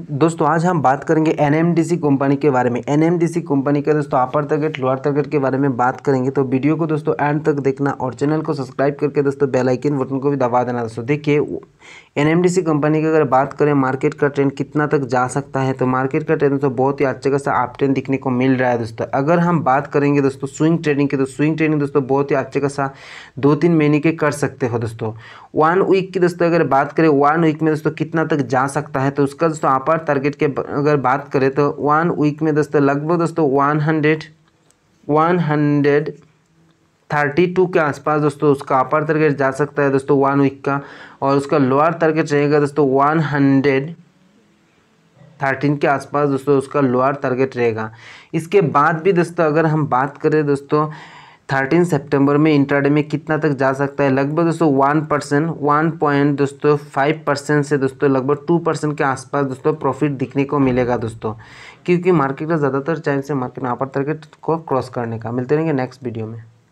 दोस्तों आज हम बात करेंगे एन कंपनी के बारे में एनएमडीसी कंपनी के दोस्तों अपर टारगेट लोअर टारगेट के बारे में बात करेंगे तो वीडियो को दोस्तों एंड तक देखना और चैनल को सब्सक्राइब करके दोस्तों बेल आइकन बटन को भी दबा देना दोस्तों देखिए एनएमडीसी कंपनी की अगर बात करें मार्केट का ट्रेंड कितना तक जा सकता है तो मार्केट का ट्रेंड दोस्तों बहुत ही अच्छे खासा आप ट्रेंड दिखने को मिल रहा है दोस्तों अगर हम बात करेंगे दोस्तों स्विंग ट्रेडिंग की तो स्विंग ट्रेडिंग दोस्तों बहुत ही अच्छे खासा दो तीन महीने के कर सकते हो दोस्तों वन वीक की दोस्तों अगर बात करें वन वीक में दोस्तों कितना तक जा सकता है तो उसका दोस्तों आप अपर टारगेट के अगर बात करें तो वन वीक में दोस्तों लगभग दोस्तों one hundred one hundred thirty two के आसपास दोस्तों उसका अपर टारगेट जा सकता है दोस्तों वन वीक का और उसका लोअर टारगेट रहेगा दोस्तों वन हंड्रेड थर्टीन के आसपास दोस्तों उसका लोअर टारगेट रहेगा इसके बाद भी दोस्तों अगर हम बात करें दोस्तों थर्टीन सेप्टेम्बर में इंटरडे में कितना तक जा सकता है लगभग दोस्तों वन परसेंट वन पॉइंट दोस्तों फाइव परसेंट से दोस्तों लगभग टू परसेंट के आसपास दोस्तों प्रॉफिट दिखने को मिलेगा दोस्तों क्योंकि मार्केट का ज़्यादातर चांस से मार्केट में अपर टारगेट को क्रॉस करने का मिलते रहेंगे नेक्स्ट वीडियो में